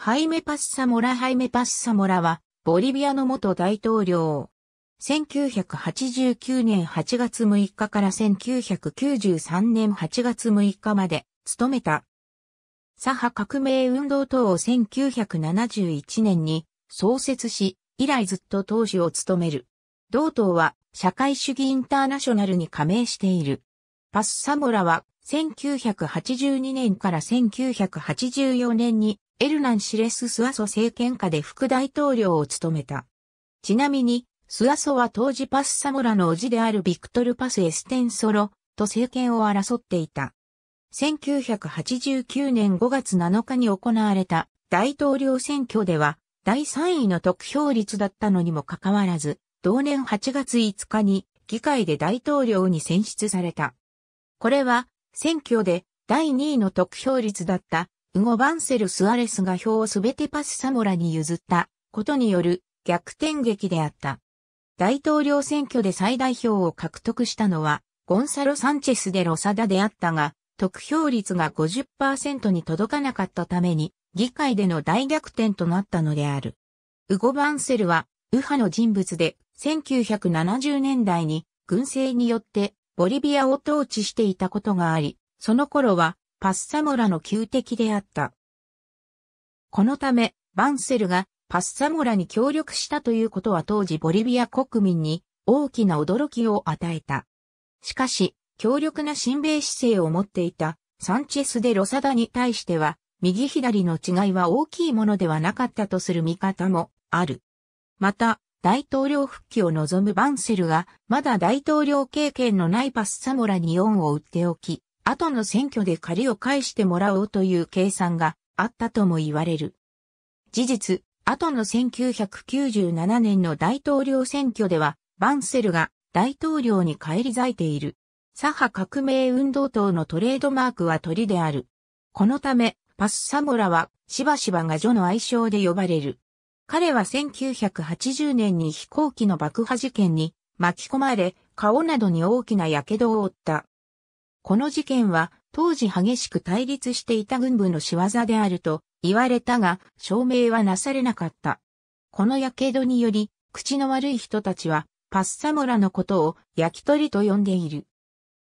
ハイメ・パスサモラ・ハイメ・パスサモラは、ボリビアの元大統領。1989年8月6日から1993年8月6日まで、務めた。左派革命運動党を1971年に創設し、以来ずっと党首を務める。同党は、社会主義インターナショナルに加盟している。パスサモラは、1982年から1984年にエルナン・シレス・スアソ政権下で副大統領を務めた。ちなみに、スアソは当時パスサモラの叔父であるビクトル・パス・エステンソロと政権を争っていた。1989年5月7日に行われた大統領選挙では第3位の得票率だったのにもかかわらず、同年8月5日に議会で大統領に選出された。これは選挙で第2位の得票率だったウゴ・バンセル・スアレスが票をすべてパスサモラに譲ったことによる逆転劇であった。大統領選挙で最大票を獲得したのは、ゴンサロ・サンチェス・デ・ロサダであったが、得票率が50%に届かなかったために、議会での大逆転となったのである。ウゴ・バンセルは、右派の人物で、1970年代に軍政によってボリビアを統治していたことがあり、その頃はパッサモラの旧敵であった。このため、バンセルがパッサモラに協力したということは当時ボリビア国民に大きな驚きを与えた。しかし、強力な親米姿勢を持っていたサンチェス・デ・ロサダに対しては、右左の違いは大きいものではなかったとする見方もある。また、大統領復帰を望むバンセルが、まだ大統領経験のないパッサモラに恩を売っておき、後の選挙で借りを返してもらおうという計算があったとも言われる。事実、後の1997年の大統領選挙では、バンセルが大統領に返り咲いている。左派革命運動党のトレードマークは鳥である。このため、パスサモラはしばしばがジョの愛称で呼ばれる。彼は1980年に飛行機の爆破事件に巻き込まれ、顔などに大きな火傷を負った。この事件は当時激しく対立していた軍部の仕業であると言われたが証明はなされなかった。この火傷により口の悪い人たちはパッサモラのことを焼き鳥と呼んでいる。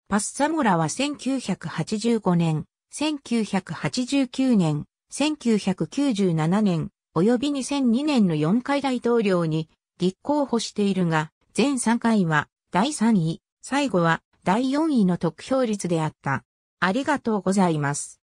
パッサモラは1985年、1989年、1997年、及び2002年の4回大統領に立候補しているが、全3回は第3位、最後は第4位の得票率であった。ありがとうございます。